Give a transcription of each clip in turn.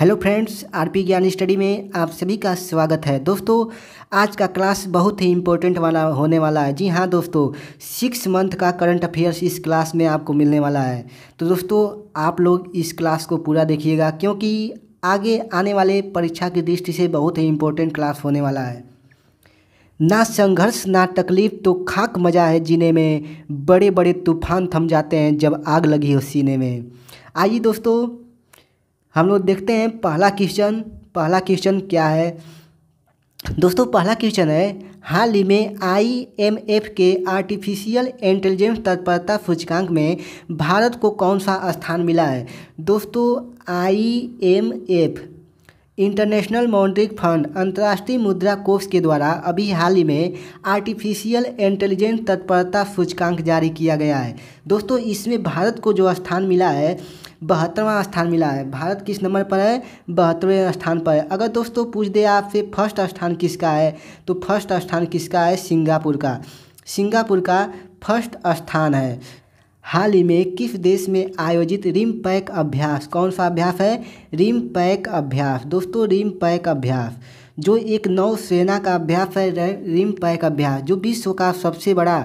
hello friends RP Gyan study में आप सभी का स्वागत है दोस्तों आज का क्लास बहुत ही इम्पोर्टेंट वाला होने वाला है जी हाँ दोस्तों सिक्स मंथ का करंट अफेयर्स इस क्लास में आपको मिलने वाला है तो दोस्तों आप लोग इस क्लास को पूरा देखिएगा क्योंकि आगे आने वाले परीक्षा की दृष्टि से बहुत ही इम्पोर्टेंट क्लास होने वाला है ना संघर्ष ना तकलीफ तो खाक मज़ा है जीने में बड़े बड़े तूफान थम जाते हैं जब आग लगी हो सीने में आइए दोस्तों हम लोग देखते हैं पहला क्वेश्चन पहला क्वेश्चन क्या है दोस्तों पहला क्वेश्चन है हाल ही में आईएमएफ के आर्टिफिशियल इंटेलिजेंस तत्परता सूचकांक में भारत को कौन सा स्थान मिला है दोस्तों आईएमएफ इंटरनेशनल मॉनिटरी फंड अंतर्राष्ट्रीय मुद्रा कोष के द्वारा अभी हाल ही में आर्टिफिशियल इंटेलिजेंस तत्परता सूचकांक जारी किया गया है दोस्तों इसमें भारत को जो स्थान मिला है बहत्तरवां स्थान मिला है भारत किस नंबर पर है बहत्तरवें स्थान पर है अगर दोस्तों पूछ दे आपसे फर्स्ट स्थान किसका है तो फर्स्ट स्थान किसका है सिंगापुर का सिंगापुर का फर्स्ट स्थान है हाल ही में किस देश में आयोजित रिम पैक अभ्यास कौन सा अभ्यास है रिम पैक अभ्यास दोस्तों रिम पैक अभ्यास जो एक नौसेना का अभ्यास है रिम पैक अभ्यास जो विश्व का सबसे बड़ा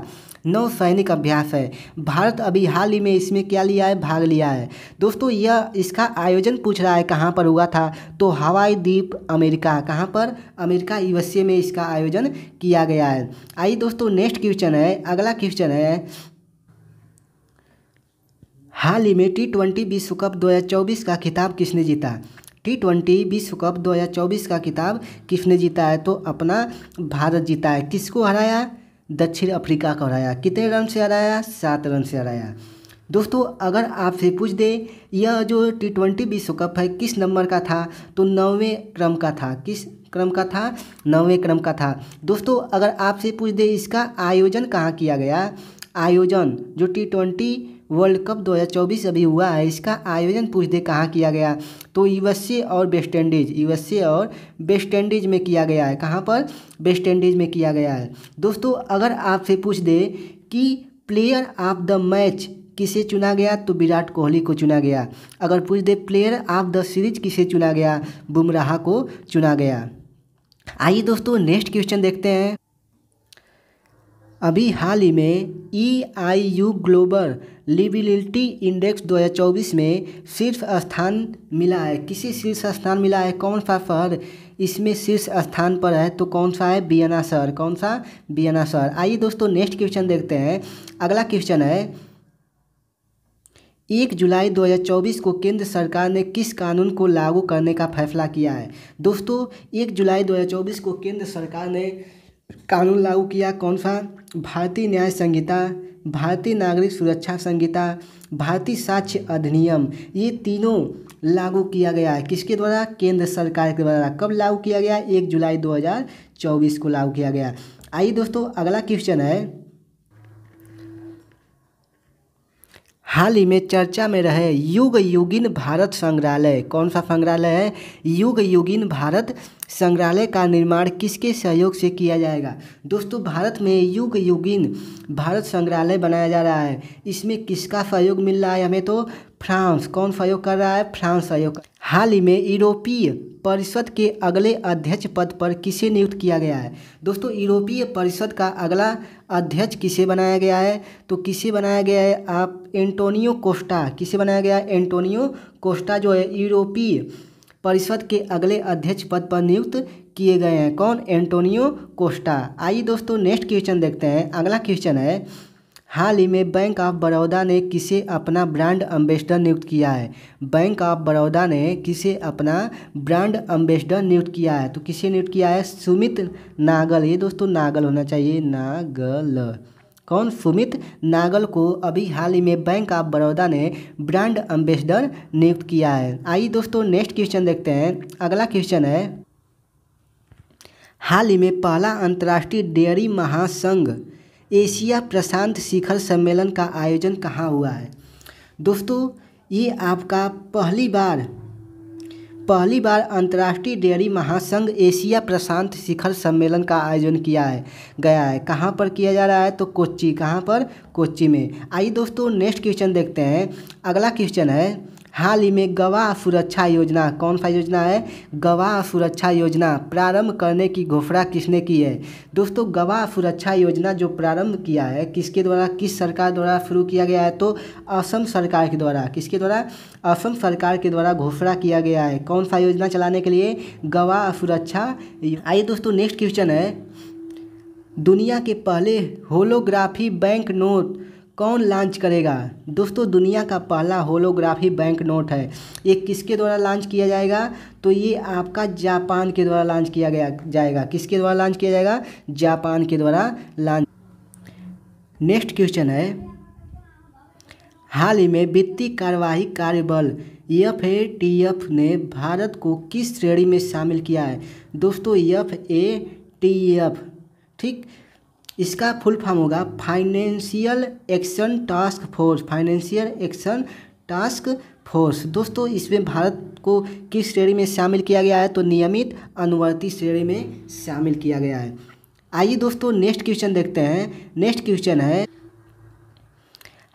नौ सैनिक अभ्यास है भारत अभी हाल ही में इसमें क्या लिया है भाग लिया है दोस्तों यह इसका आयोजन पूछ रहा है कहाँ पर हुआ था तो हवाई द्वीप अमेरिका कहाँ पर अमेरिका यूएसए में इसका आयोजन किया गया है आइए दोस्तों नेक्स्ट क्वेश्चन है अगला क्वेश्चन है हाल ही में टी ट्वेंटी विश्व कप 2024 का खिताब किसने जीता टी ट्वेंटी विश्व कप 2024 का खिताब किसने जीता है तो अपना भारत जीता है किसको हराया दक्षिण अफ्रीका को हराया कितने रन से हराया सात रन से हराया दोस्तों अगर आपसे पूछ दे यह जो टी ट्वेंटी विश्व कप है किस नंबर का था तो नौवें क्रम का था किस क्रम का था नौवें क्रम का था दोस्तों अगर आपसे पूछ दे इसका आयोजन कहाँ किया गया आयोजन जो टी ट्वेंटी वर्ल्ड कप 2024 अभी हुआ है इसका आयोजन पूछ दे कहाँ किया गया तो यूएसए और वेस्ट इंडीज यूएसए और वेस्ट इंडीज में किया गया है कहाँ पर वेस्ट इंडीज में किया गया है दोस्तों अगर आपसे पूछ दे कि प्लेयर ऑफ द मैच किसे चुना गया तो विराट कोहली को चुना गया अगर पूछ दे प्लेयर ऑफ द सीरीज किसे चुना गया बुमराह को चुना गया आइए दोस्तों नेक्स्ट क्वेश्चन देखते हैं अभी हाल ही में E I U global liveability index 2024 में शीर्ष स्थान मिला है किसी शीर्ष स्थान मिला है कौन सा शहर इसमें शीर्ष स्थान पर है तो कौन सा है बियना शहर कौन सा बियना शहर आइए दोस्तों नेक्स्ट क्वेश्चन देखते हैं अगला क्वेश्चन है एक जुलाई 2024 को केंद्र सरकार ने किस कानून को लागू करने का फैसला किया है दोस्तों एक जुलाई 2024 को केंद्र सरकार ने कानून लागू किया कौन सा भारतीय न्याय संहिता भारतीय नागरिक सुरक्षा संहिता भारतीय साक्ष्य अधिनियम ये तीनों लागू किया गया है किसके द्वारा केंद्र सरकार के द्वारा कब लागू किया गया एक जुलाई 2024 को लागू किया गया आइए दोस्तों अगला क्वेश्चन है हाल ही में चर्चा में रहे युग युगिन भारत संग्रहालय कौन सा संग्रहालय है युग युगिन भारत संग्रहालय का निर्माण किसके सहयोग से किया जाएगा दोस्तों भारत में युग युगिन भारत संग्रहालय बनाया जा रहा है इसमें किसका सहयोग मिल रहा है हमें तो फ्रांस कौन सहयोग कर रहा है फ्रांस सहयोग हाल ही में यूरोपीय परिषद के अगले अध्यक्ष पद पर किसे नियुक्त किया गया है दोस्तों यूरोपीय परिषद का अगला अध्यक्ष किसे बनाया गया है तो किसे बनाया गया है आप एंटोनियो कोस्टा किसे बनाया गया है एंटोनियो कोस्टा जो है यूरोपीय परिषद के अगले अध्यक्ष पद पर नियुक्त किए गए हैं कौन एंटोनियो कोस्टा आइए दोस्तों नेक्स्ट क्वेश्चन देखते हैं अगला क्वेश्चन है हाल ही में बैंक ऑफ बड़ौदा ने किसे अपना ब्रांड अम्बेसडर नियुक्त किया है बैंक ऑफ बड़ौदा ने किसे अपना ब्रांड अम्बेसडर नियुक्त किया है तो किसे नियुक्त किया है सुमित नागल ये दोस्तों नागल होना चाहिए नागल कौन सुमित नागल को अभी हाल ही में बैंक ऑफ बड़ौदा ने ब्रांड एम्बेसडर नियुक्त किया है आइए दोस्तों नेक्स्ट क्वेश्चन देखते हैं अगला क्वेश्चन है हाल ही में पहला अंतर्राष्ट्रीय डेयरी महासंघ एशिया प्रशांत शिखर सम्मेलन का आयोजन कहाँ हुआ है दोस्तों ये आपका पहली बार पहली बार अंतर्राष्ट्रीय डेयरी महासंघ एशिया प्रशांत शिखर सम्मेलन का आयोजन किया है गया है कहाँ पर किया जा रहा है तो कोच्चि कहाँ पर कोच्चि में आइए दोस्तों नेक्स्ट क्वेश्चन देखते हैं अगला क्वेश्चन है हाल ही में गवाह सुरक्षा योजना कौन सा योजना है गवाह सुरक्षा योजना प्रारंभ करने की घोषणा किसने की है दोस्तों गवाह सुरक्षा योजना जो प्रारंभ किया है किसके द्वारा किस सरकार द्वारा शुरू किया गया है तो असम सरकार के द्वारा किसके द्वारा असम सरकार के द्वारा घोषणा किया गया है कौन सा योजना चलाने के लिए गवाह सुरक्षा आइए दोस्तों नेक्स्ट क्वेश्चन है दुनिया के पहले होलोग्राफी बैंक नोट कौन लॉन्च करेगा दोस्तों दुनिया का पहला होलोग्राफी बैंक नोट है ये किसके द्वारा लॉन्च किया जाएगा तो ये आपका जापान के द्वारा लॉन्च किया गया जाएगा किसके द्वारा लॉन्च किया जाएगा जापान के द्वारा लॉन्च नेक्स्ट क्वेश्चन है हाल ही में वित्तीय कार्यवाही कार्यबल एफ ए टी एफ ने भारत को किस श्रेणी में शामिल किया है दोस्तों एफ ए टी एफ ठीक इसका फुल फॉर्म होगा financial action task force financial action task force दोस्तों इसमें भारत को किस श्रेणी में शामिल किया गया है तो नियमित अनुवर्ती श्रेणी में शामिल किया गया है आइए दोस्तों नेक्स्ट क्वेश्चन देखते हैं नेक्स्ट क्वेश्चन है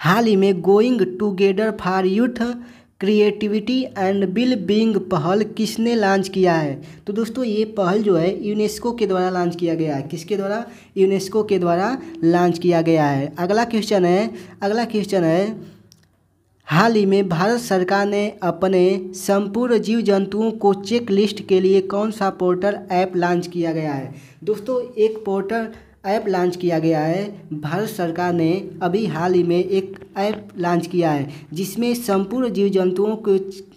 हाल ही में going together for youth creativity and well being पहल किसने लॉन्च किया है तो दोस्तों ये पहल जो है यूनेस्को के द्वारा लॉन्च किया गया है किसके द्वारा यूनेस्को के द्वारा लॉन्च किया गया है अगला क्वेश्चन है अगला क्वेश्चन है हाल ही में भारत सरकार ने अपने संपूर्ण जीव जंतुओं को चेक लिस्ट के लिए कौन सा पोर्टल ऐप लॉन्च किया गया है दोस्तों एक पोर्टल ऐप लॉन्च किया गया है भारत सरकार ने अभी हाल ही में एक ऐप लॉन्च किया है जिसमें संपूर्ण जीव जंतुओं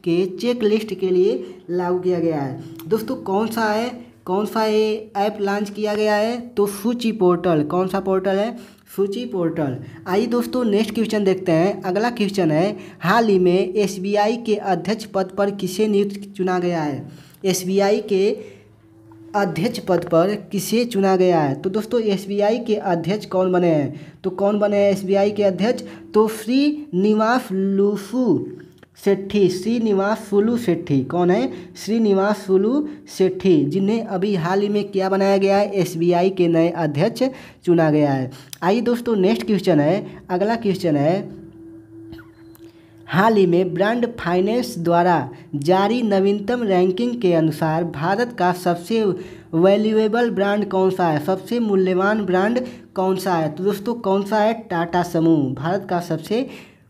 के चेक लिस्ट के लिए लागू किया गया है दोस्तों कौन सा है कौन सा ये ऐप लॉन्च किया गया है तो सूची पोर्टल कौन सा पोर्टल है सूची पोर्टल आइए दोस्तों नेक्स्ट क्वेश्चन देखते हैं अगला क्वेश्चन है हाल ही में एसबीआई के अध्यक्ष पद पर किसे नियुक्त चुना गया है एसबीआई के अध्यक्ष पद पर किसे चुना गया है तो दोस्तों एसबीआई के अध्यक्ष कौन बने हैं तो कौन बने हैं एसबीआई के अध्यक्ष तो श्री निवास लुफू सेठी श्रीनिवास सुलू सेठी कौन है श्रीनिवास सुलू सेठी जिन्हें अभी हाल ही में क्या बनाया गया है एसबीआई के नए अध्यक्ष चुना गया है आइए दोस्तों नेक्स्ट क्वेश्चन है अगला क्वेश्चन है हाल ही में ब्रांड फाइनेंस द्वारा जारी नवीनतम रैंकिंग के अनुसार भारत का सबसे वैल्यूएबल ब्रांड कौन सा है सबसे मूल्यवान ब्रांड कौन सा है तो दोस्तों कौन सा है टाटा समूह भारत का सबसे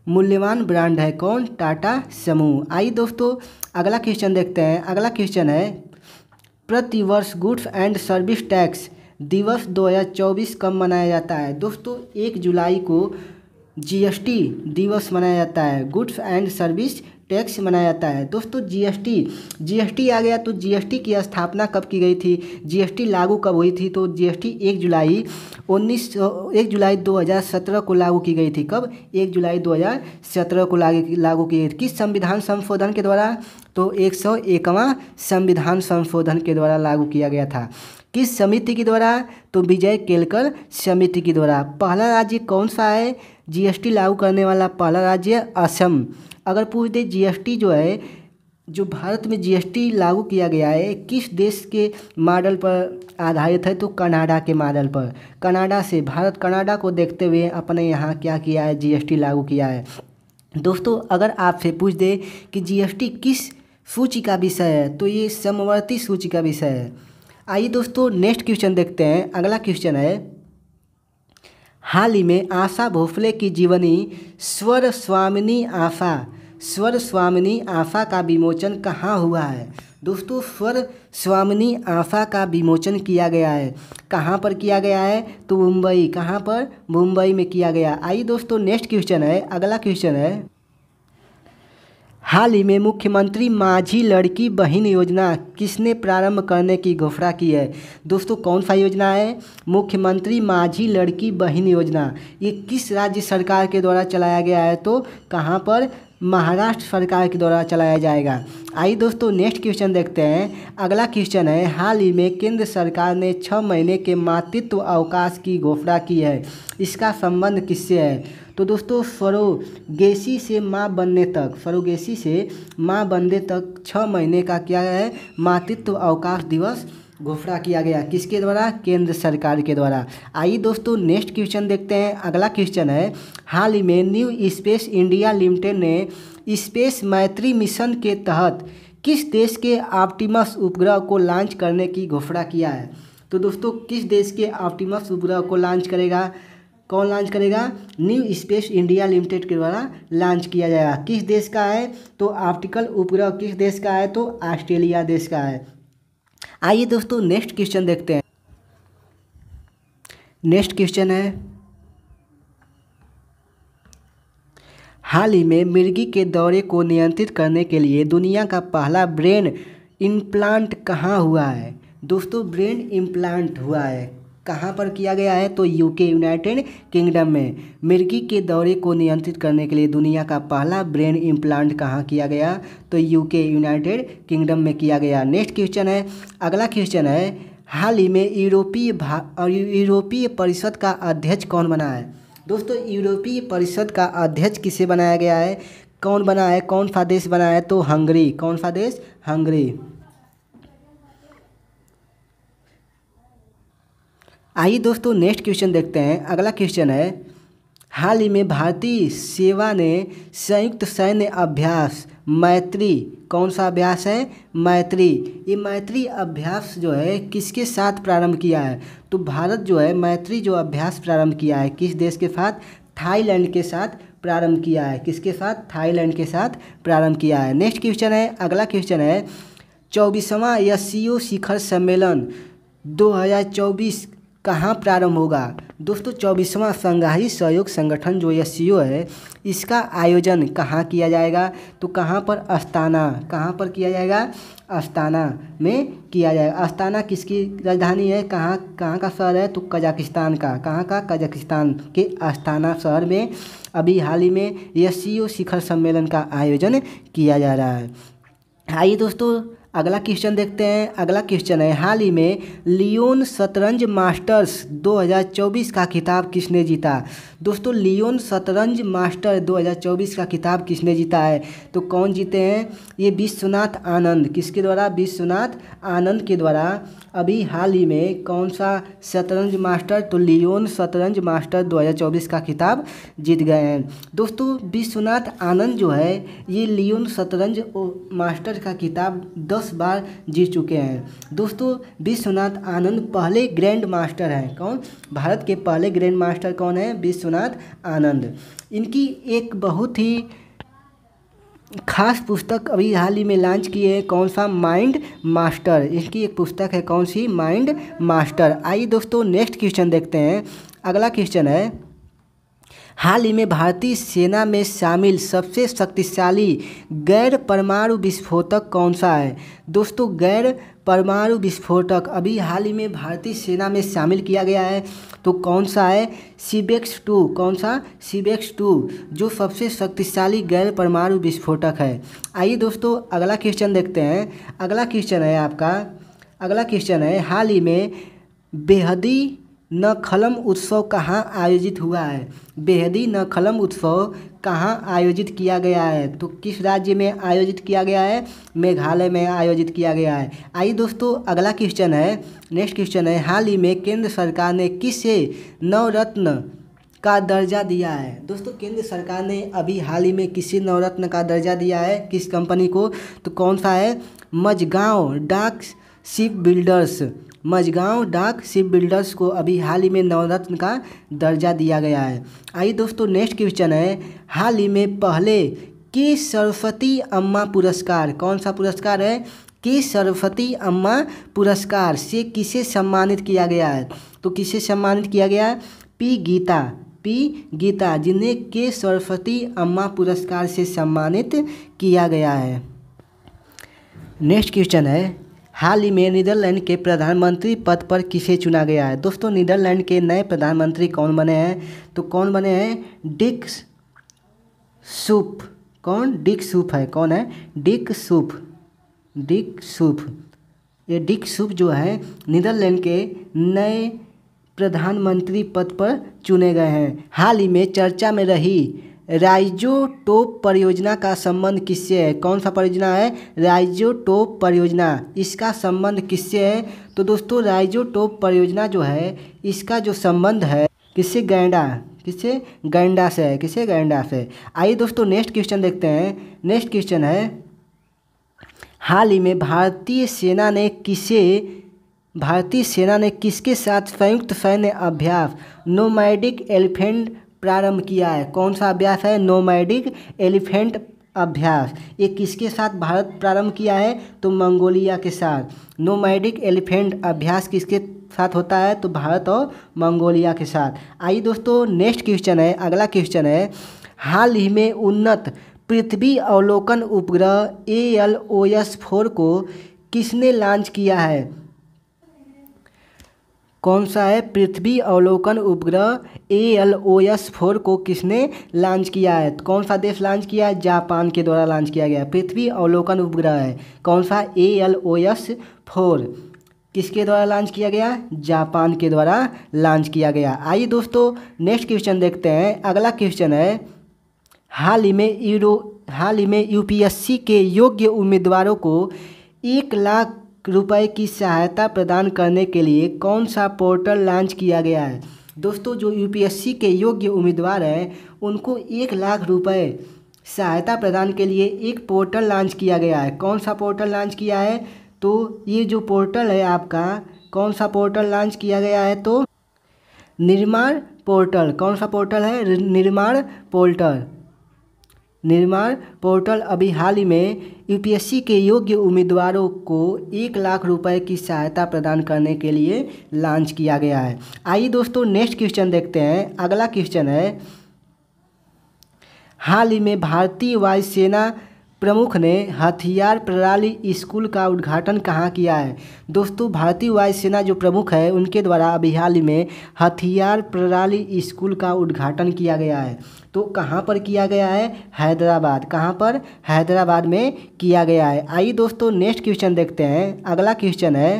मूल्यवान ब्रांड है कौन टाटा समूह आइए दोस्तों अगला क्वेश्चन देखते हैं अगला क्वेश्चन है प्रतिवर्ष गुड्स एंड सर्विस टैक्स दिवस चौबीस कब मनाया जाता है दोस्तों एक जुलाई को जीएसटी दिवस मनाया जाता है गुड्स एंड सर्विस टैक्स मनाया जाता है दोस्तों जीएसटी जीएसटी आ गया तो जीएसटी की स्थापना कब की गई थी जीएसटी लागू कब हुई थी तो जीएसटी एक जुलाई उन्नीस एक जुलाई 2017 को लागू की गई थी कब एक जुलाई 2017 को लागू लागू की गई थी किस संविधान संशोधन के द्वारा तो एक सौ संविधान संशोधन के द्वारा लागू किया गया था किस समिति के द्वारा तो विजय केलकर समिति के द्वारा पहला राज्य कौन सा है जीएसटी लागू करने वाला पहला राज्य असम अगर पूछ दे जीएसटी जो है जो भारत में जीएसटी लागू किया गया है किस देश के मॉडल पर आधारित है तो कनाडा के मॉडल पर कनाडा से भारत कनाडा को देखते हुए अपने यहाँ क्या किया है जीएसटी लागू किया है दोस्तों अगर आपसे पूछ दे कि जीएसटी किस सूची का विषय है तो ये समवर्ती सूची का विषय है आइए दोस्तों नेक्स्ट क्वेश्चन देखते हैं अगला क्वेश्चन है हाल ही में आशा भोसले की जीवनी स्वर स्वामिनी आशा स्वर स्वामिनी आशा का विमोचन कहाँ हुआ है दोस्तों स्वर स्वामिनी आशा का विमोचन किया गया है कहाँ पर किया गया है तो मुंबई कहाँ पर मुंबई में किया गया आइए दोस्तों नेक्स्ट क्वेश्चन है अगला क्वेश्चन है हाल ही में मुख्यमंत्री माझी लड़की बहन योजना किसने प्रारंभ करने की घोषणा की है दोस्तों कौन सा योजना है मुख्यमंत्री माझी लड़की बहन योजना ये किस राज्य सरकार के द्वारा चलाया गया है तो कहाँ पर महाराष्ट्र सरकार के द्वारा चलाया जाएगा आइए दोस्तों नेक्स्ट क्वेश्चन देखते हैं अगला क्वेश्चन है हाल ही में केंद्र सरकार ने छः महीने के मातृत्व अवकाश की घोषणा की है इसका संबंध किससे है तो दोस्तों स्वरोगेसी से माँ बनने तक स्वरोगेसी से माँ बनने तक छः महीने का क्या है मातृत्व अवकाश दिवस घोषणा किया गया किसके द्वारा केंद्र सरकार के द्वारा आइए दोस्तों नेक्स्ट क्वेश्चन देखते हैं अगला क्वेश्चन है हाल ही में न्यू स्पेस इंडिया लिमिटेड ने स्पेस मैत्री मिशन के तहत किस देश के ऑप्टिमस उपग्रह को लॉन्च करने की घोषणा किया है तो दोस्तों किस देश के ऑप्टिमस उपग्रह को लॉन्च करेगा कौन लॉन्च करेगा न्यू स्पेस इंडिया लिमिटेड के द्वारा लॉन्च किया जाएगा किस देश का है तो ऑप्टिकल उपग्रह किस देश का है तो ऑस्ट्रेलिया देश का है आइए दोस्तों नेक्स्ट क्वेश्चन देखते हैं नेक्स्ट क्वेश्चन है हाल ही में मिर्गी के दौरे को नियंत्रित करने के लिए दुनिया का पहला ब्रेन इम्प्लांट कहाँ हुआ है दोस्तों ब्रेन इम्प्लांट हुआ है कहाँ पर किया गया है तो यूके यूनाइटेड किंगडम में मिर्गी के दौरे को नियंत्रित करने के लिए दुनिया का पहला ब्रेन इम्प्लांट कहाँ किया गया तो यूके यूनाइटेड किंगडम में किया गया नेक्स्ट क्वेश्चन है अगला क्वेश्चन है हाल ही में यूरोपीय भा यूरोपीय परिषद का अध्यक्ष कौन बना है दोस्तों यूरोपीय परिषद का अध्यक्ष किसे बनाया गया है कौन बना है कौन सा देश बना है तो हंगरी कौन सा देश हंगरी आइए दोस्तों नेक्स्ट क्वेश्चन देखते हैं अगला क्वेश्चन है हाल ही में भारतीय सेवा ने संयुक्त सैन्य अभ्यास मैत्री कौन सा अभ्यास है मैत्री ये मैत्री अभ्यास जो है किसके साथ प्रारंभ किया है तो भारत जो है मैत्री जो अभ्यास प्रारंभ किया है किस देश के साथ थाईलैंड के साथ प्रारंभ किया है किसके साथ थाईलैंड के साथ प्रारंभ किया है नेक्स्ट क्वेश्चन है अगला क्वेश्चन है चौबीसवां एस शिखर सम्मेलन 2024 कहाँ प्रारंभ होगा दोस्तों चौबीसवां संघाई सहयोग संगठन जो एस है इसका आयोजन कहाँ किया जाएगा तो कहाँ पर अस्ताना कहाँ पर किया जाएगा अस्ताना में किया जाएगा अस्ताना किसकी राजधानी है कहाँ कहाँ का शहर है तो कजाकिस्तान का कहाँ का कजाकिस्तान के अस्ताना शहर में अभी हाल ही में एस शिखर सम्मेलन का आयोजन किया जा रहा है आइए दोस्तों अगला क्वेश्चन देखते हैं अगला क्वेश्चन है हाल ही में लियोन शतरंज मास्टर्स 2024 का खिताब किसने जीता दोस्तों लियोन शतरंज मास्टर 2024 का खिताब किसने जीता है तो कौन जीते हैं ये विश्वनाथ आनंद किसके द्वारा विश्वनाथ आनंद के द्वारा अभी हाल ही में कौन सा शतरंज मास्टर तो लियोन शतरंज मास्टर 2024 का खिताब जीत गए हैं दोस्तों विश्वनाथ आनंद जो है ये लियोन शतरंज मास्टर का खिताब दस दस बार जीत चुके हैं दोस्तों विश्वनाथ आनंद पहले ग्रैंड मास्टर हैं कौन भारत के पहले ग्रैंड मास्टर कौन है विश्वनाथ आनंद इनकी एक बहुत ही खास पुस्तक अभी हाल ही में लॉन्च की है कौन सा माइंड मास्टर इसकी एक पुस्तक है कौन सी माइंड मास्टर आइए दोस्तों नेक्स्ट क्वेश्चन देखते हैं अगला क्वेश्चन है हाल ही में भारतीय सेना में शामिल सबसे शक्तिशाली गैर परमाणु विस्फोटक कौन सा है दोस्तों गैर परमाणु विस्फोटक अभी हाल ही में भारतीय सेना में शामिल किया गया है तो कौन सा है सीबेक्स टू कौन सा सीबेक्स टू जो सबसे शक्तिशाली गैर परमाणु विस्फोटक है आइए दोस्तों अगला क्वेश्चन देखते हैं अगला क्वेश्चन है आपका अगला क्वेश्चन है हाल ही में बेहदी नखलम उत्सव कहाँ आयोजित हुआ है बेहदी नखलम उत्सव कहाँ आयोजित किया गया है तो किस राज्य में आयोजित किया गया है मेघालय में आयोजित किया गया है आइए दोस्तों अगला क्वेश्चन है नेक्स्ट क्वेश्चन है हाल ही में केंद्र सरकार ने किसे नवरत्न का दर्जा दिया है दोस्तों केंद्र सरकार ने अभी हाल ही में किसी नवरत्न का दर्जा दिया है किस कंपनी को तो कौन सा है मजगांव डाक शिप बिल्डर्स मझगांव डाक शिप बिल्डर्स को अभी हाल ही में नवरत्न का दर्जा दिया गया है आइए दोस्तों नेक्स्ट क्वेश्चन है हाल ही में पहले के सरस्वती अम्मा पुरस्कार कौन सा पुरस्कार है के सरस्वती अम्मा पुरस्कार से किसे सम्मानित किया गया है तो किसे सम्मानित किया गया है पी गीता पी गीता जिन्हें के सरस्वती अम्मा पुरस्कार से सम्मानित किया गया है नेक्स्ट क्वेश्चन है हाल ही में नीदरलैंड के प्रधानमंत्री पद पर किसे चुना गया है दोस्तों नीदरलैंड के नए प्रधानमंत्री कौन बने हैं तो कौन बने हैं डिक सूप कौन डिक सूप है कौन है डिक सूप डिक सूप ये डिक सूप जो है नीदरलैंड के नए प्रधानमंत्री पद पर चुने गए हैं हाल ही में चर्चा में रही राइजोटोप परियोजना का संबंध किससे है कौन सा परियोजना है राइजोटोप परियोजना इसका संबंध किससे है तो दोस्तों राइजोटोप परियोजना जो है इसका जो संबंध है किससे गैंडा किससे गैंडा से है किससे गैंडा से आइए दोस्तों नेक्स्ट क्वेश्चन देखते हैं नेक्स्ट क्वेश्चन है हाल ही में भारतीय सेना ने किसे भारतीय सेना ने किसके साथ संयुक्त सैन्य अभ्यास नोमैडिक एलिफेंट प्रारंभ किया है कौन सा अभ्यास है नोमैडिक एलिफेंट अभ्यास ये किसके साथ भारत प्रारंभ किया है तो मंगोलिया के साथ नोमैडिक एलिफेंट अभ्यास किसके साथ होता है तो भारत और मंगोलिया के साथ आइए दोस्तों नेक्स्ट क्वेश्चन है अगला क्वेश्चन है हाल ही में उन्नत पृथ्वी अवलोकन उपग्रह A L O S four को किसने लॉन्च किया है कौन सा है पृथ्वी अवलोकन उपग्रह A L O S four को किसने लॉन्च किया है तो कौन सा देश लॉन्च किया है जापान के द्वारा लॉन्च किया गया पृथ्वी अवलोकन उपग्रह है कौन सा A L O S four किसके द्वारा लॉन्च किया गया जापान के द्वारा लॉन्च किया गया आइए दोस्तों नेक्स्ट क्वेश्चन देखते हैं अगला क्वेश्चन है हाल ही में यूरो हाल ही में यूपीएससी के योग्य उम्मीदवारों को एक लाख रुपए की सहायता प्रदान करने के लिए कौन सा पोर्टल लॉन्च किया गया है दोस्तों जो यूपीएससी के योग्य उम्मीदवार हैं उनको एक लाख रुपए सहायता प्रदान के लिए एक पोर्टल लॉन्च किया गया है कौन सा पोर्टल लॉन्च किया है तो ये जो पोर्टल है आपका कौन सा पोर्टल लॉन्च किया गया है तो निर्माण पोर्टल कौन सा पोर्टल है निर्माण पोर्टल निर्माण पोर्टल अभी हाल ही में यूपीएससी के योग्य उम्मीदवारों को एक लाख रुपए की सहायता प्रदान करने के लिए लॉन्च किया गया है आइए दोस्तों नेक्स्ट क्वेश्चन देखते हैं अगला क्वेश्चन है हाल ही में भारतीय वायुसेना प्रमुख ने हथियार प्रणाली स्कूल का उद्घाटन कहाँ किया है दोस्तों भारतीय वायुसेना जो प्रमुख है उनके द्वारा अभी हाल ही में हथियार प्रणाली स्कूल का उद्घाटन किया गया है तो कहाँ पर किया गया है हैदराबाद कहाँ पर हैदराबाद में किया गया है आइए दोस्तों नेक्स्ट क्वेश्चन देखते हैं अगला क्वेश्चन है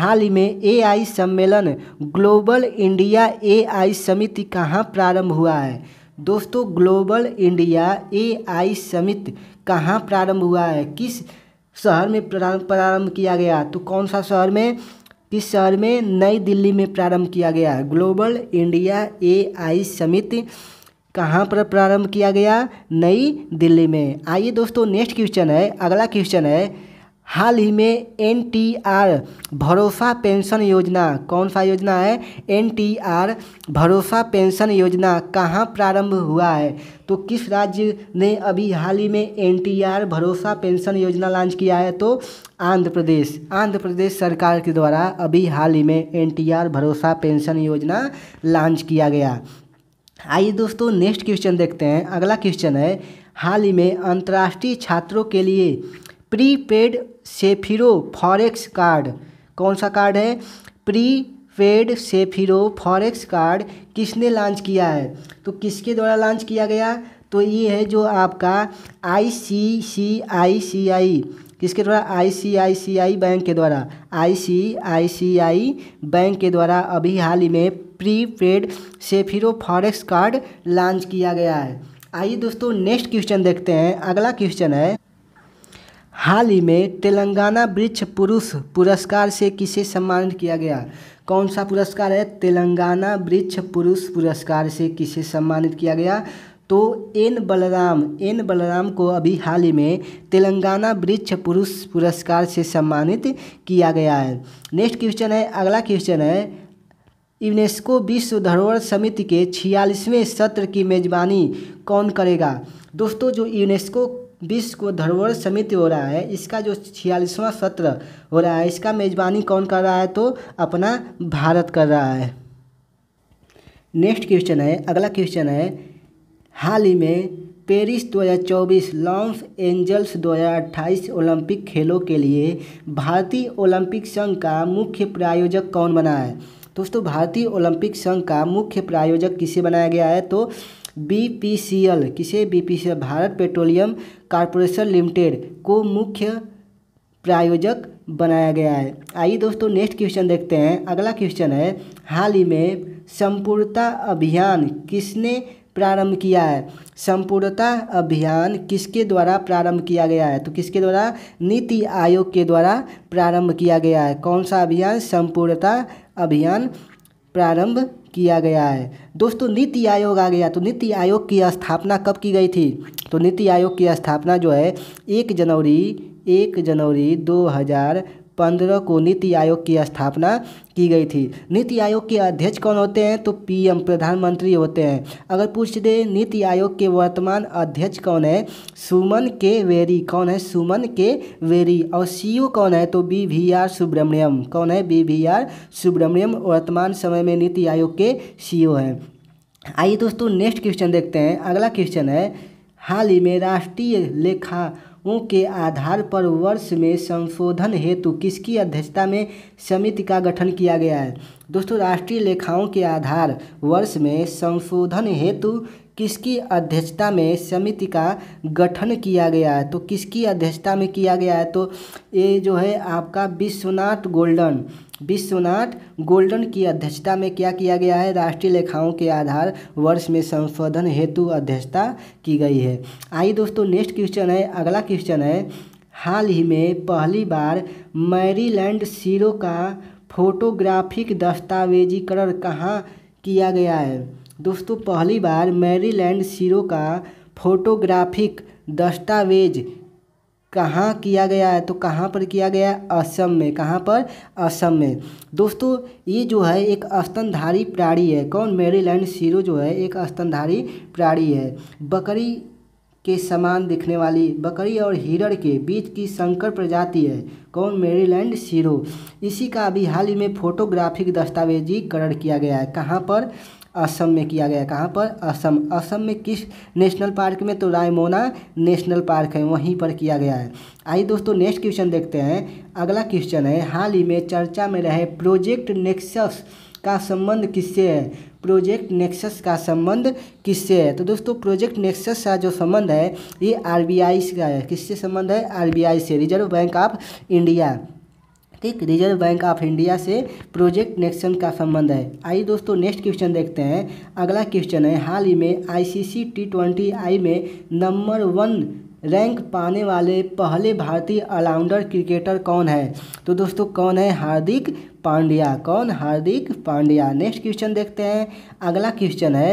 हाल ही में एआई सम्मेलन ग्लोबल इंडिया एआई समिति कहाँ प्रारंभ हुआ है दोस्तों ग्लोबल इंडिया एआई समिट कहाँ प्रारंभ हुआ है किस शहर में प्रारंभ किया गया तो कौन सा शहर में किस शहर में नई दिल्ली में प्रारंभ किया गया ग्लोबल इंडिया एआई समिट कहाँ पर प्रारंभ किया गया नई दिल्ली में आइए दोस्तों नेक्स्ट क्वेश्चन है अगला क्वेश्चन है हाल ही में N T R Bharosa pension योजना कौन सा योजना है N T R Bharosa pension योजना कहाँ प्रारंभ हुआ है तो किस राज्य ने अभी हाल ही में N T R Bharosa pension योजना लॉन्च किया है तो आंध्र प्रदेश आंध्र प्रदेश सरकार के द्वारा अभी हाल ही में N T R Bharosa pension योजना लॉन्च किया गया आइए दोस्तों नेक्स्ट क्वेश्चन देखते हैं अगला क्वेश्चन है हाल ही में अंतर्राष्ट्रीय छात्रों के लिए प्रीपेड सेफिरो फॉरेक्स कार्ड कौन सा कार्ड है prepaid Sefiro forex card किसने लॉन्च किया है तो किसके द्वारा लॉन्च किया गया तो ये है जो आपका आई सी सी आई सी आई किसके द्वारा आई सी आई सी आई बैंक के द्वारा आई सी आई सी आई बैंक के द्वारा अभी हाल ही में prepaid Sefiro forex card launch किया गया है आइए दोस्तों नेक्स्ट क्वेश्चन देखते हैं अगला क्वेश्चन है हाल ही में तेलंगाना वृक्ष पुरुष पुरस्कार से किसे सम्मानित किया गया कौन सा पुरस्कार है तेलंगाना वृक्ष पुरुष पुरस्कार से किसे सम्मानित किया गया तो एन बलराम एन बलराम को अभी हाल ही में तेलंगाना वृक्ष पुरुष पुरस्कार से सम्मानित किया गया है नेक्स्ट क्वेश्चन है अगला क्वेश्चन है यूनेस्को विश्व धरोहर समिति के छियालीसवें सत्र की मेजबानी कौन करेगा दोस्तों जो यूनेस्को विश्व को धरोहर समिति हो रहा है इसका जो छियालीसवां सत्र हो रहा है इसका मेज़बानी कौन कर रहा है तो अपना भारत कर रहा है नेक्स्ट क्वेश्चन है अगला क्वेश्चन है हाल ही में पेरिस 2024 लॉस एंजल्स 2028 ओलंपिक खेलों के लिए भारतीय ओलंपिक संघ का मुख्य प्रायोजक कौन बना है दोस्तों भारतीय ओलंपिक संघ का मुख्य प्रायोजक किसे बनाया गया है तो बीपीसीएल किसे BPCL Bharat petroleum corporation limited को मुख्य प्रायोजक बनाया गया है आइए दोस्तों नेक्स्ट क्वेश्चन देखते हैं अगला क्वेश्चन है हाल ही में संपूर्णता अभियान किसने प्रारंभ किया है संपूर्णता अभियान किसके द्वारा प्रारंभ किया गया है तो किसके द्वारा नीति आयोग के द्वारा प्रारंभ किया गया है कौन सा अभियान संपूर्णता अभियान प्रारंभ किया गया है दोस्तों नीति आयोग आ गया तो नीति आयोग की स्थापना कब की गई थी तो नीति आयोग की स्थापना जो है एक जनवरी एक जनवरी हज़ार पंद्रह को नीति आयोग की स्थापना की गई थी नीति आयोग के अध्यक्ष कौन होते हैं तो पीएम प्रधानमंत्री होते हैं अगर पूछ दे नीति आयोग के वर्तमान अध्यक्ष कौन है सुमन के वेरी कौन है सुमन के वेरी और सी कौन है तो बी वी आर सुब्रमण्यम कौन है बी वी आर सुब्रमण्यम वर्तमान समय में नीति आयोग के सी हैं आइए दोस्तों नेक्स्ट क्वेश्चन देखते हैं अगला क्वेश्चन है हाल ही में राष्ट्रीय लेखा के आधार पर वर्ष में संशोधन हेतु किसकी अध्यक्षता में समिति का गठन किया गया है दोस्तों राष्ट्रीय लेखाओं के आधार वर्ष में संशोधन हेतु किसकी अध्यक्षता में समिति का गठन किया गया है तो किसकी अध्यक्षता में किया गया है तो ये जो है आपका विश्वनाथ गोल्डन विश्वनाथ गोल्डन की अध्यक्षता में क्या किया गया है राष्ट्रीय लेखाओं के आधार वर्ष में संशोधन हेतु अध्यक्षता की गई है आइए दोस्तों नेक्स्ट क्वेश्चन है अगला क्वेश्चन है हाल ही में पहली बार मैरीलैंड सीरो का फोटोग्राफिक दस्तावेजीकरण कहाँ किया गया है दोस्तों पहली बार मैरीलैंड सीरो का फोटोग्राफिक दस्तावेज कहाँ किया गया है तो कहाँ पर किया गया है असम में कहाँ पर असम में दोस्तों ये जो है एक स्तनधारी प्राणी है कौन मेरीलैंड सीरो जो है एक स्तनधारी प्राणी है बकरी के समान दिखने वाली बकरी और हिरण के बीच की संकर प्रजाति है कौन मेरीलैंड सीरो इसी का अभी हाल ही में फोटोग्राफिक दस्तावेजीकरण किया गया है कहाँ पर असम में किया गया कहाँ पर असम असम में किस नेशनल पार्क में तो रायमोना नेशनल पार्क है वहीं पर किया गया है आइए दोस्तों नेक्स्ट क्वेश्चन देखते हैं अगला क्वेश्चन है हाल ही में चर्चा में रहे प्रोजेक्ट नेक्सस का संबंध किससे है प्रोजेक्ट नेक्सस का संबंध किससे है तो दोस्तों प्रोजेक्ट नेक्सस का जो संबंध है ये आर का है किससे संबंध है आर से रिजर्व बैंक ऑफ इंडिया ठीक रिजर्व बैंक ऑफ इंडिया से प्रोजेक्ट नेक्शन का संबंध है आइए दोस्तों नेक्स्ट क्वेश्चन देखते हैं अगला क्वेश्चन है हाल ही में आईसीसी टी ट्वेंटी आई में नंबर वन रैंक पाने वाले पहले भारतीय ऑलराउंडर क्रिकेटर कौन है तो दोस्तों कौन है हार्दिक पांड्या कौन हार्दिक पांड्या नेक्स्ट क्वेश्चन देखते हैं अगला क्वेश्चन है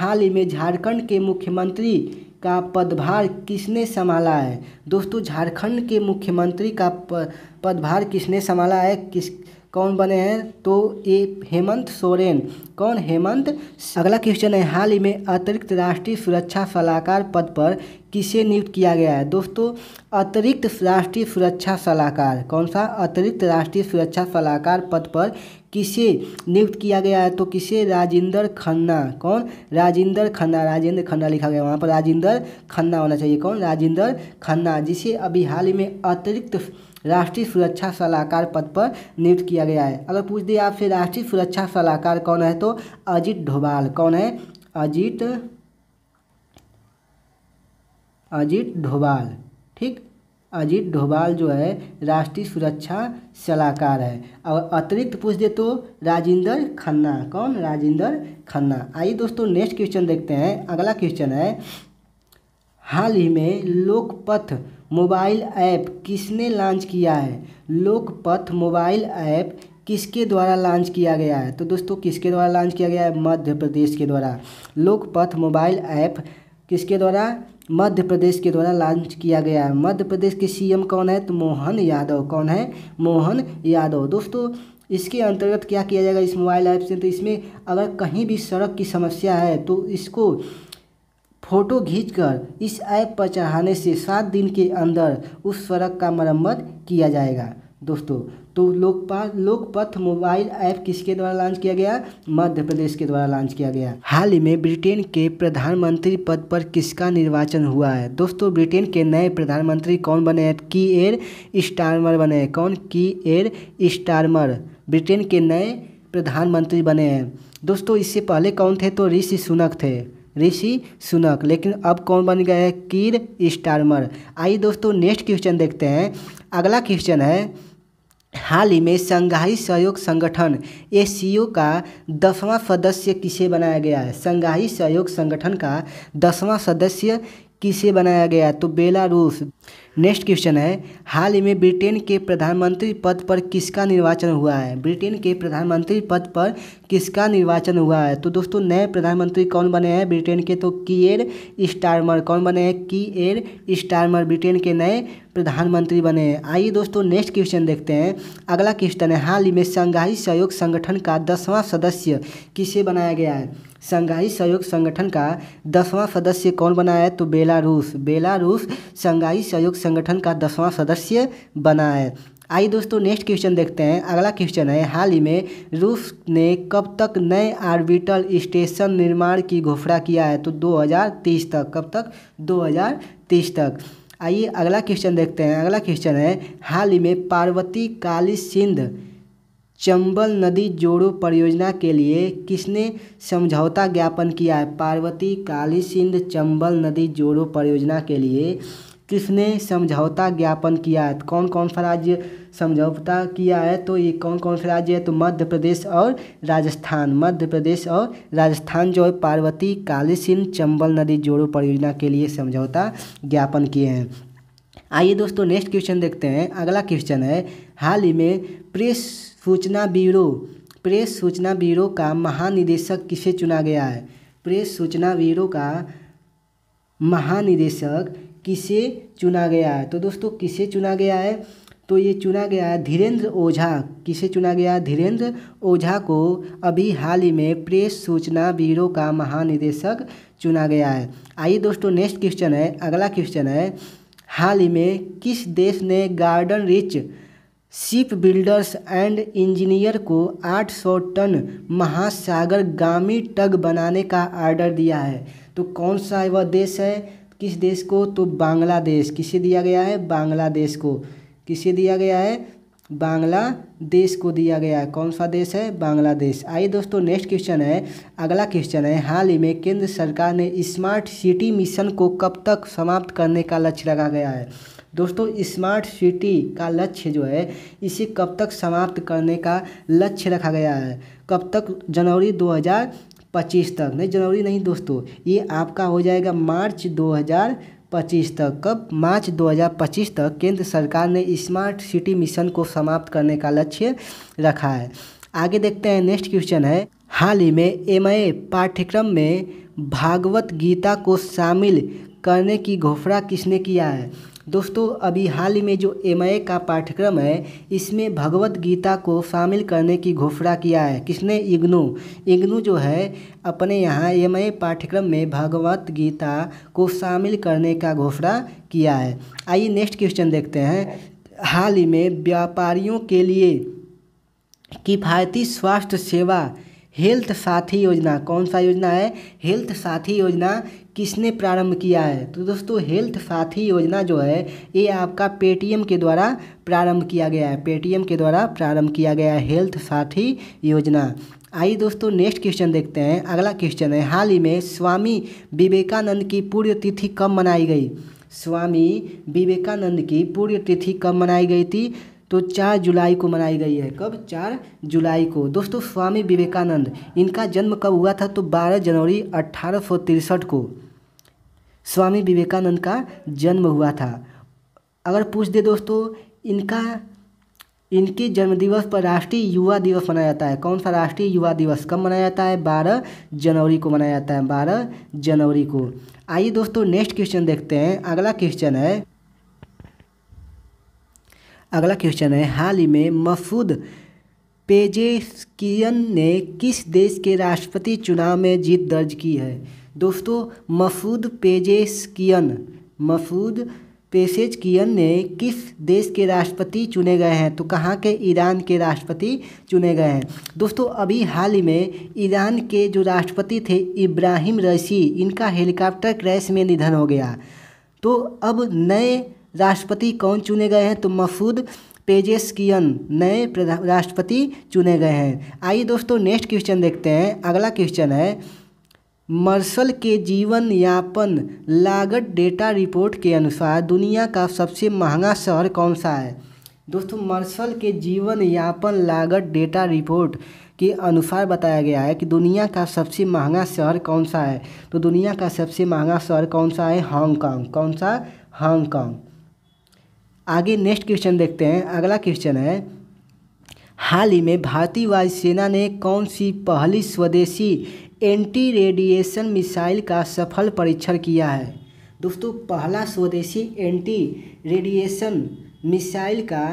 हाल ही में झारखंड के मुख्यमंत्री का पदभार किसने संभाला है दोस्तों झारखंड के मुख्यमंत्री का पदभार किसने संभाला है किस कौन बने हैं तो ये हेमंत सोरेन कौन हेमंत अगला क्वेश्चन है हाल ही में अतिरिक्त राष्ट्रीय सुरक्षा सलाहकार पद पर किसे नियुक्त किया गया है दोस्तों अतिरिक्त राष्ट्रीय सुरक्षा सलाहकार कौन सा अतिरिक्त राष्ट्रीय सुरक्षा सलाहकार पद पर किसे नियुक्त किया गया है तो किसे राजेंद्र खन्ना कौन राजेंद्र खन्ना राजेंद्र खन्ना लिखा गया वहाँ पर राजेंद्र खन्ना होना चाहिए कौन राजेंद्र खन्ना जिसे अभी हाल ही में अतिरिक्त राष्ट्रीय सुरक्षा सलाहकार पद पर नियुक्त किया गया है अगर पूछ दिया आपसे राष्ट्रीय सुरक्षा सलाहकार कौन है तो अजीत डोभाल कौन है अजीत अजीत डोभाल ठीक अजीत डोभाल जो है राष्ट्रीय सुरक्षा सलाहकार है और अतिरिक्त पूछ दे तो राजेंद्र खन्ना कौन राजेंद्र खन्ना आइए दोस्तों नेक्स्ट क्वेश्चन देखते हैं अगला क्वेश्चन है हाल ही में लोकपथ मोबाइल ऐप किसने लॉन्च किया है लोकपथ मोबाइल ऐप किसके द्वारा लॉन्च किया गया है तो दोस्तों किसके द्वारा लॉन्च किया गया है मध्य प्रदेश के द्वारा लोकपथ मोबाइल ऐप किसके द्वारा मध्य प्रदेश के द्वारा लॉन्च किया गया है मध्य प्रदेश के सीएम कौन है तो मोहन यादव कौन है मोहन यादव दोस्तों इसके अंतर्गत क्या किया जाएगा इस मोबाइल ऐप से तो इसमें अगर कहीं भी सड़क की समस्या है तो इसको फ़ोटो खींचकर इस ऐप पर चढ़ाने से सात दिन के अंदर उस सड़क का मरम्मत किया जाएगा दोस्तों तो लोकपाल लोकपथ मोबाइल ऐप किसके द्वारा लॉन्च किया गया मध्य प्रदेश के द्वारा लॉन्च किया गया हाल ही में ब्रिटेन के प्रधानमंत्री पद पर किसका निर्वाचन हुआ है दोस्तों ब्रिटेन के नए प्रधानमंत्री कौन बने हैं की एयर स्टारमर बने हैं कौन की एयर स्टारमर ब्रिटेन के नए प्रधानमंत्री बने हैं दोस्तों इससे पहले कौन थे तो ऋषि सुनक थे ऋषि सुनक लेकिन अब कौन बन गया है कीर स्टार्मर आइए दोस्तों नेक्स्ट क्वेश्चन देखते हैं अगला क्वेश्चन है हाल ही में संघाई सहयोग संगठन ए का दसवां सदस्य किसे बनाया गया है संघाई सहयोग संगठन का दसवां सदस्य किसे बनाया गया तो बेलारूस नेक्स्ट क्वेश्चन है हाल ही में ब्रिटेन के प्रधानमंत्री पद पर किसका निर्वाचन हुआ है ब्रिटेन के प्रधानमंत्री पद पर किसका निर्वाचन हुआ है तो दोस्तों नए प्रधानमंत्री कौन बने हैं ब्रिटेन के तो कीएर स्टारमर कौन बने हैं कीएर स्टारमर ब्रिटेन के नए प्रधानमंत्री बने हैं आइए दोस्तों नेक्स्ट क्वेश्चन देखते हैं अगला क्वेश्चन है हाल ही में संघाई सहयोग संगठन का दसवां सदस्य किसे बनाया गया है संघाई सहयोग संगठन का दसवां सदस्य कौन बनाया है तो बेलारूस बेलारूस संघाई सहयोग संगठन का दसवां सदस्य बना है आइए दोस्तों नेक्स्ट क्वेश्चन देखते हैं अगला क्वेश्चन है हाल ही में रूस ने कब तक नए आर्बिटल स्टेशन निर्माण की घोषणा किया है तो 2030 तक कब तक 2030 तक आइए अगला क्वेश्चन देखते हैं अगला क्वेश्चन है हाल ही में पार्वती काली सिंध चंबल नदी जोड़ो परियोजना के लिए किसने समझौता ज्ञापन किया है पार्वती काली सिंध चंबल नदी जोड़ो परियोजना के लिए किसने समझौता ज्ञापन किया है तो कौन कौन सा राज्य समझौता किया है तो ये कौन कौन सा राज्य है तो मध्य प्रदेश और राजस्थान मध्य प्रदेश और राजस्थान जो है पार्वती काली सिंह चंबल नदी जोड़ो परियोजना के लिए समझौता ज्ञापन किए हैं आइए दोस्तों नेक्स्ट क्वेश्चन देखते हैं अगला क्वेश्चन है हाल ही में प्रेस सूचना ब्यूरो प्रेस सूचना ब्यूरो का महानिदेशक किसे चुना गया है प्रेस सूचना ब्यूरो का महानिदेशक किसे चुना गया है तो दोस्तों किसे चुना गया है तो ये चुना गया है धीरेन्द्र ओझा किसे चुना गया धीरेन्द्र ओझा को अभी हाल ही में प्रेस सूचना ब्यूरो का महानिदेशक चुना गया है आइए दोस्तों नेक्स्ट क्वेश्चन है अगला क्वेश्चन है हाल ही में किस देश ने Garden Reach shipbuilders and engineers को 800 टन महासागर गामी टग बनाने का आर्डर दिया है तो कौन सा वह देश है किस देश को तो बांग्लादेश किसे दिया गया है बांग्लादेश को किसे दिया गया है बांग्लादेश को दिया गया है कौन सा देश है बांग्लादेश आइए दोस्तों नेक्स्ट क्वेश्चन है अगला क्वेश्चन है हाल ही में केंद्र सरकार ने स्मार्ट सिटी मिशन को कब तक समाप्त करने का लक्ष्य रखा गया है दोस्तों स्मार्ट सिटी का लक्ष्य जो है इसे कब तक समाप्त करने का लक्ष्य रखा गया है कब तक जनवरी पच्चीस तक नहीं जनवरी नहीं दोस्तों ये आपका हो जाएगा मार्च दो पच्चीस तक कब मार्च 2025 तक केंद्र सरकार ने स्मार्ट सिटी मिशन को समाप्त करने का लक्ष्य रखा है आगे देखते हैं नेक्स्ट क्वेश्चन है हाल ही में एम पाठ्यक्रम में भागवत गीता को शामिल करने की घोषणा किसने किया है दोस्तों अभी हाल ही में जो एम का पाठ्यक्रम है इसमें भगवत गीता को शामिल करने की घोषणा किया है किसने इग्नू इग्नू जो है अपने यहाँ एम पाठ्यक्रम में भगवत गीता को शामिल करने का घोषणा किया है आइए नेक्स्ट क्वेश्चन देखते हैं हाल ही में व्यापारियों के लिए किफ़ायती स्वास्थ्य सेवा हेल्थ साथी योजना कौन सा योजना है हेल्थ साथी योजना किसने प्रारंभ किया है तो दोस्तों हेल्थ साथी योजना जो है ये आपका पेटीएम के द्वारा प्रारंभ किया गया है पेटीएम के द्वारा प्रारंभ किया गया है हेल्थ साथी योजना आइए दोस्तों नेक्स्ट क्वेश्चन देखते हैं अगला क्वेश्चन है हाल ही में स्वामी विवेकानंद की पूर्व तिथि कब मनाई गई स्वामी विवेकानंद की पूर्व तिथि कब मनाई गई थी तो चार जुलाई को मनाई गई है कब चार जुलाई को दोस्तों स्वामी विवेकानंद इनका जन्म कब हुआ था तो बारह जनवरी अट्ठारह को स्वामी विवेकानंद का जन्म हुआ था अगर पूछ दे दोस्तों इनका इनके जन्मदिवस पर राष्ट्रीय युवा दिवस मनाया जाता है कौन सा राष्ट्रीय युवा दिवस कब मनाया जाता है बारह जनवरी को मनाया जाता है बारह जनवरी को आइए दोस्तों नेक्स्ट क्वेश्चन देखते हैं अगला क्वेश्चन है अगला क्वेश्चन है हाल ही में मसूद पेजेस्कियन ने किस देश के राष्ट्रपति चुनाव में जीत दर्ज की है दोस्तों मसूद पेजेस्कियन मसूद पेसेज कियन ने किस देश के राष्ट्रपति चुने गए हैं तो कहाँ के ईरान के राष्ट्रपति चुने गए हैं दोस्तों अभी हाल ही में ईरान के जो राष्ट्रपति थे इब्राहिम रसी इनका हेलीकॉप्टर क्रैश में निधन हो गया तो अब नए राष्ट्रपति कौन चुने गए हैं तो मसूद पेजेस्कियन नए राष्ट्रपति चुने गए हैं आइए दोस्तों नेक्स्ट क्वेश्चन देखते हैं अगला क्वेश्चन है मर्सल के जीवन यापन लागत डेटा रिपोर्ट के अनुसार दुनिया का सबसे महंगा शहर कौन सा है दोस्तों मर्सल के जीवन यापन लागत डेटा रिपोर्ट के अनुसार बताया गया है कि दुनिया का सबसे महंगा शहर कौन सा है तो दुनिया का सबसे महंगा शहर कौन सा है हांगकांग कौन सा हांगकांग आगे नेक्स्ट क्वेश्चन देखते हैं अगला क्वेश्चन है हाल ही में भारतीय वायुसेना ने कौन सी पहली स्वदेशी एंटी रेडिएशन मिसाइल का सफल परीक्षण किया है दोस्तों पहला स्वदेशी एंटी रेडिएशन मिसाइल का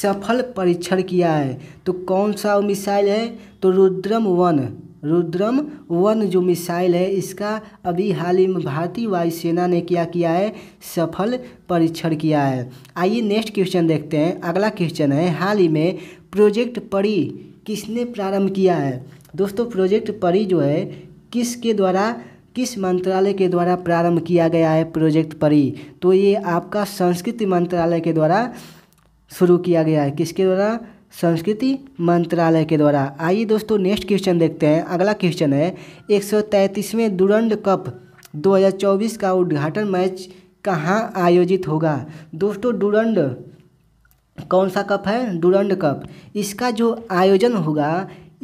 सफल परीक्षण किया है तो कौन सा मिसाइल है तो रुद्रम वन रुद्रम वन जो मिसाइल है इसका अभी हाल ही में भारतीय वायुसेना ने क्या किया है सफल परीक्षण किया है आइए नेक्स्ट क्वेश्चन देखते हैं अगला क्वेश्चन है हाल ही में प्रोजेक्ट परी किसने प्रारंभ किया है दोस्तों प्रोजेक्ट परी जो है किसके द्वारा किस मंत्रालय के द्वारा प्रारंभ किया गया है प्रोजेक्ट परी तो ये आपका संस्कृति मंत्रालय के द्वारा शुरू किया गया है किसके द्वारा संस्कृति मंत्रालय के द्वारा आइए दोस्तों नेक्स्ट क्वेश्चन देखते हैं अगला क्वेश्चन है एक सौ तैंतीसवें दुरंड कप 2024 का उद्घाटन मैच कहाँ आयोजित होगा दोस्तों डुरंड कौन सा कप है डुरंड कप इसका जो आयोजन होगा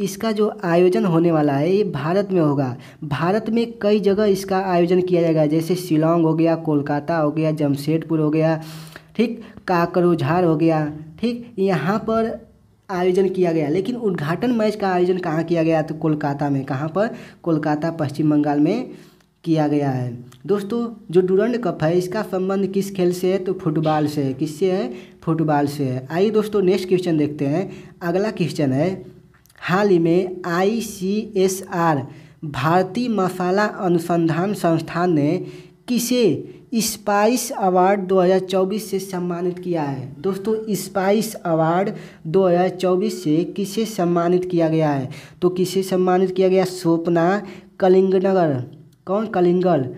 इसका जो आयोजन होने वाला है ये भारत में होगा भारत में कई जगह इसका आयोजन किया जाएगा जैसे शिलोंग हो गया कोलकाता हो गया जमशेदपुर हो गया ठीक काकरोझार हो गया ठीक यहाँ पर आयोजन किया गया लेकिन उद्घाटन मैच का आयोजन कहाँ किया गया तो कोलकाता में कहाँ पर कोलकाता पश्चिम बंगाल में किया गया है दोस्तों जो डूरंड कप है इसका संबंध किस खेल से है तो फुटबॉल से है किससे है फुटबॉल से है आइए दोस्तों नेक्स्ट क्वेश्चन देखते हैं अगला क्वेश्चन है हाल ही में आई सी एस आर भारतीय मसाला अनुसंधान संस्थान ने किसे स्पाइस अवार्ड 2024 से सम्मानित किया है दोस्तों स्पाइस अवार्ड 2024 से किसे सम्मानित किया गया है तो किसे सम्मानित किया गया स्वप्ना कलिंगनगर कौन कलिंगल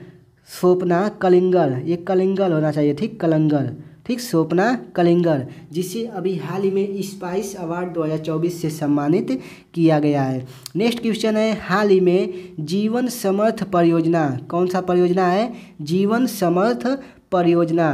स्वप्ना कलिंगल ये कलिंगल होना चाहिए ठीक कलंगल ठीक स्वप्ना कलिंगर जिसे अभी हाल ही में स्पाइस अवार्ड 2024 से सम्मानित किया गया है नेक्स्ट क्वेश्चन है हाल ही में जीवन समर्थ परियोजना कौन सा परियोजना है जीवन समर्थ परियोजना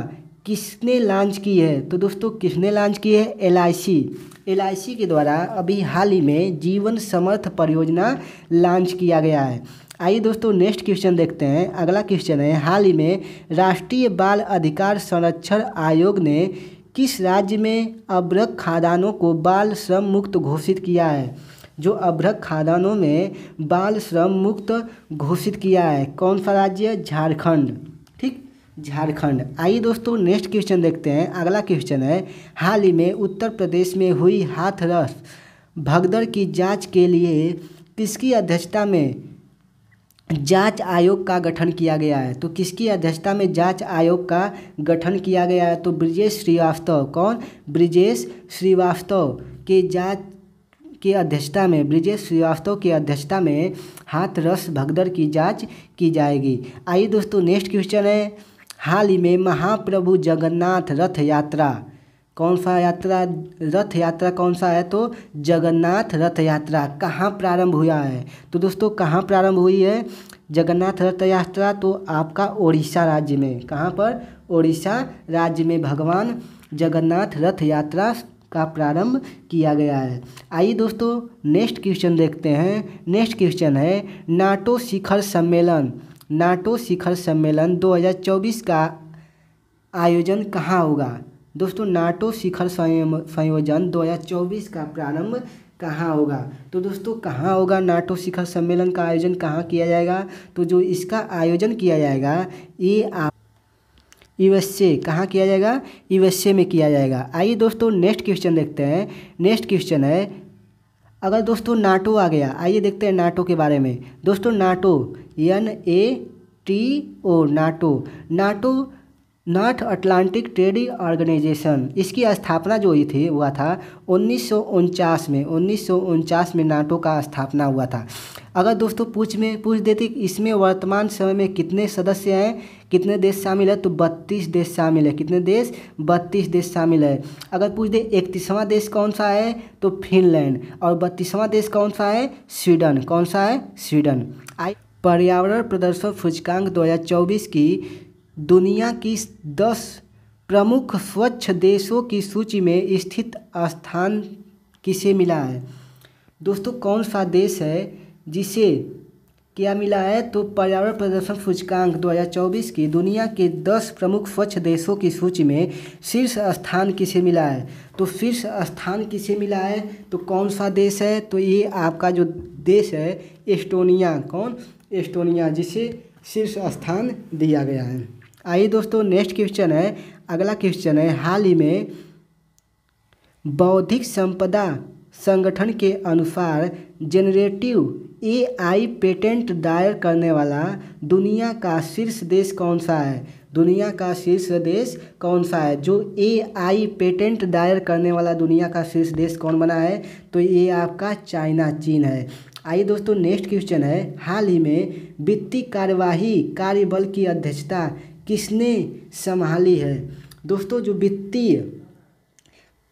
किसने लॉन्च की है तो दोस्तों किसने लॉन्च की है एल आई के द्वारा अभी हाल ही में जीवन समर्थ परियोजना लॉन्च किया गया है आइए दोस्तों नेक्स्ट क्वेश्चन देखते हैं अगला क्वेश्चन है हाल ही में राष्ट्रीय बाल अधिकार संरक्षण आयोग ने किस राज्य में अभ्रक खादानों को बाल श्रम मुक्त घोषित किया है जो अभ्रक खादानों में बाल श्रम मुक्त घोषित किया है कौन सा राज्य झारखंड ठीक झारखंड आइए दोस्तों नेक्स्ट क्वेश्चन देखते हैं अगला क्वेश्चन है हाल ही में उत्तर प्रदेश में हुई हाथरस भगदड़ की जांच के लिए किसकी अध्यक्षता में जांच आयोग का गठन किया गया है तो किसकी अध्यक्षता में जांच आयोग का गठन किया गया है तो ब्रिजेश श्रीवास्तव कौन ब्रिजेश श्रीवास्तव के जांच की अध्यक्षता में ब्रिजेश श्रीवास्तव की अध्यक्षता में हाथरस भगदड़ की जांच की जाएगी आइए दोस्तों नेक्स्ट क्वेश्चन है हाल ही में महाप्रभु जगन्नाथ रथ यात्रा कौन सा यात्रा रथ यात्रा कौन सा है तो जगन्नाथ रथ यात्रा कहाँ प्रारंभ हुआ है तो दोस्तों कहाँ प्रारंभ हुई है जगन्नाथ रथ यात्रा तो आपका ओडिशा राज्य में कहाँ पर ओडिशा राज्य में भगवान जगन्नाथ रथ यात्रा का प्रारंभ किया गया है आइए दोस्तों नेक्स्ट क्वेश्चन देखते हैं नेक्स्ट क्वेश्चन है नाटो शिखर सम्मेलन नाटो शिखर सम्मेलन 2024 का आयोजन कहाँ होगा दोस्तों नाटो शिखर संयोजन 2024 का प्रारंभ कहाँ होगा तो दोस्तों कहाँ होगा नाटो शिखर सम्मेलन का आयोजन कहाँ किया जाएगा तो जो इसका आयोजन किया जाएगा ये आप यूएसए कहाँ किया जाएगा यूएसए में किया जाएगा आइए दोस्तों नेक्स्ट क्वेश्चन देखते हैं नेक्स्ट क्वेश्चन है अगर दोस्तों नाटो आ गया आइए देखते हैं नाटो के बारे में दोस्तों NATO N A T O NATO NATO North Atlantic trading organization इसकी स्थापना जो हुई थी हुआ था उन्नीस में उन्नीस में नाटो का स्थापना हुआ था अगर दोस्तों पूछ में पूछ देती इसमें वर्तमान समय में कितने सदस्य हैं कितने देश शामिल है तो बत्तीस देश शामिल है कितने देश बत्तीस देश शामिल है अगर पूछ दे इकतीसवां देश कौन सा है तो फिनलैंड और बत्तीसवां देश कौन सा है स्वीडन कौन सा है स्वीडन आई पर्यावरण प्रदर्शन सूचकांक 2024 की दुनिया की दस प्रमुख स्वच्छ देशों की सूची में स्थित स्थान किसे मिला है दोस्तों कौन सा देश है जिसे क्या मिला है तो पर्यावरण प्रदर्शन सूचकांक 2024 की दुनिया के 10 प्रमुख स्वच्छ देशों की सूची में शीर्ष स्थान किसे मिला है तो शीर्ष स्थान किसे मिला है तो कौन सा देश है तो ये आपका जो देश है एस्टोनिया कौन एस्टोनिया जिसे शीर्ष स्थान दिया गया है आइए दोस्तों नेक्स्ट क्वेश्चन है अगला क्वेश्चन है हाल ही में बौद्धिक संपदा संगठन के अनुसार जेनरेटिव एआई पेटेंट दायर करने वाला दुनिया का शीर्ष देश कौन सा है दुनिया का शीर्ष देश कौन सा है जो एआई पेटेंट दायर करने वाला दुनिया का शीर्ष देश कौन बना है तो ये आपका चाइना चीन है आइए दोस्तों नेक्स्ट क्वेश्चन है हाल ही में वित्तीय कार्यवाही कार्यबल की अध्यक्षता किसने संभाली है दोस्तों जो वित्तीय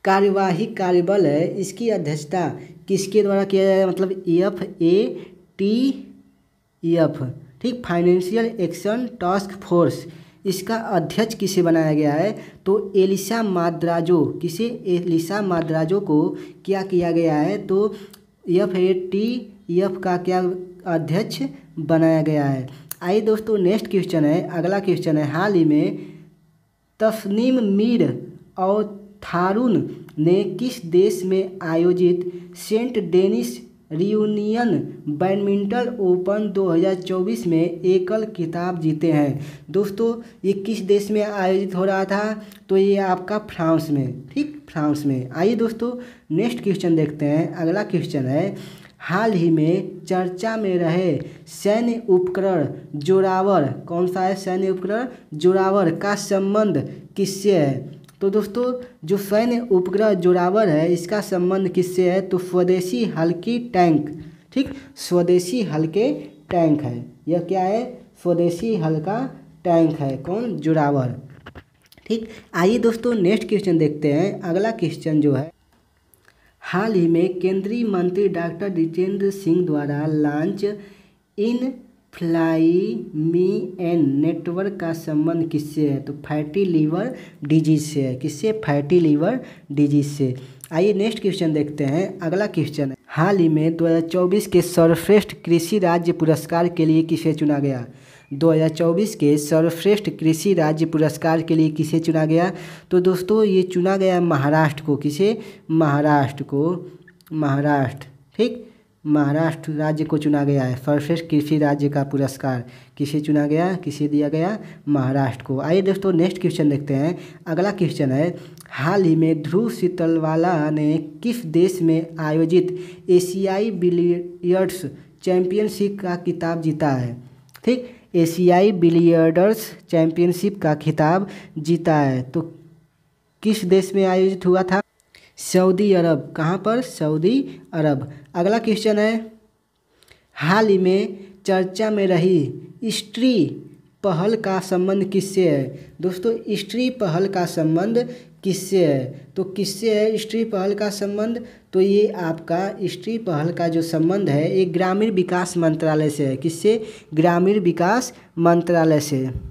कार्यवाही कार्यबल है इसकी अध्यक्षता किसके द्वारा किया जाएगा मतलब एफ ए टी एफ ठीक फाइनेंशियल एक्शन टास्क फोर्स इसका अध्यक्ष किसे बनाया गया है तो एलिसा माद्राजो किसे एलिसा माद्राजो को क्या किया गया है तो एफ ए टी एफ का क्या अध्यक्ष बनाया गया है आइए दोस्तों नेक्स्ट क्वेश्चन है अगला क्वेश्चन है हाल ही में तस्नीम मीर और थारून ने किस देश में आयोजित Saint Denis Reunion badminton open 2024 में एकल किताब जीते हैं दोस्तों ये किस देश में आयोजित हो रहा था तो ये आपका फ्रांस में ठीक फ्रांस में आइए दोस्तों नेक्स्ट क्वेश्चन देखते हैं अगला क्वेश्चन है हाल ही में चर्चा में रहे सैन्य उपकरण जोरावर कौन सा है सैन्य उपकरण जोरावर का संबंध किससे है तो दोस्तों जो सैन्य उपग्रह जोरावर है इसका संबंध किससे है तो स्वदेशी हल्की टैंक ठीक स्वदेशी हल्के टैंक है यह क्या है स्वदेशी हल्का टैंक है कौन जोरावर ठीक आइए दोस्तों नेक्स्ट क्वेश्चन देखते हैं अगला क्वेश्चन जो है हाल ही में केंद्रीय मंत्री डॉक्टर जितेंद्र सिंह द्वारा लॉन्च इन फ्लाई मी एन नेटवर्क का संबंध किससे है तो फैटी लीवर डिजीज से है किससे फैटी लीवर डिजीज से आइए नेक्स्ट क्वेश्चन देखते हैं अगला क्वेश्चन हाल ही में 2024 के सर्वश्रेष्ठ कृषि राज्य पुरस्कार के लिए किसे चुना गया 2024 के सर्वश्रेष्ठ कृषि राज्य पुरस्कार के लिए किसे चुना गया तो दोस्तों ये चुना गया महाराष्ट्र को किसे महाराष्ट्र को महाराष्ट्र ठीक महाराष्ट्र राज्य को चुना गया है सर्वश्रेष्ठ कृषि राज्य का पुरस्कार किसे चुना गया किसे दिया गया महाराष्ट्र को आइए दोस्तों नेक्स्ट क्वेश्चन देखते हैं अगला क्वेश्चन है हाल ही में ध्रुव शीतलवाला ने किस देश में आयोजित एशियाई बिलियर्ड्स चैंपियनशिप का किताब जीता है ठीक एशियाई बिलियर्डर्स चैंपियनशिप का खिताब जीता है तो किस देश में आयोजित हुआ था सऊदी अरब कहाँ पर सऊदी अरब अगला क्वेश्चन है हाल ही में चर्चा में रही स्ट्री पहल का संबंध किससे है दोस्तों स्ट्री पहल का संबंध किससे है तो किससे है स्ट्री पहल का संबंध तो ये आपका स्त्री पहल का जो संबंध है ये ग्रामीण विकास मंत्रालय से है किससे ग्रामीण विकास मंत्रालय से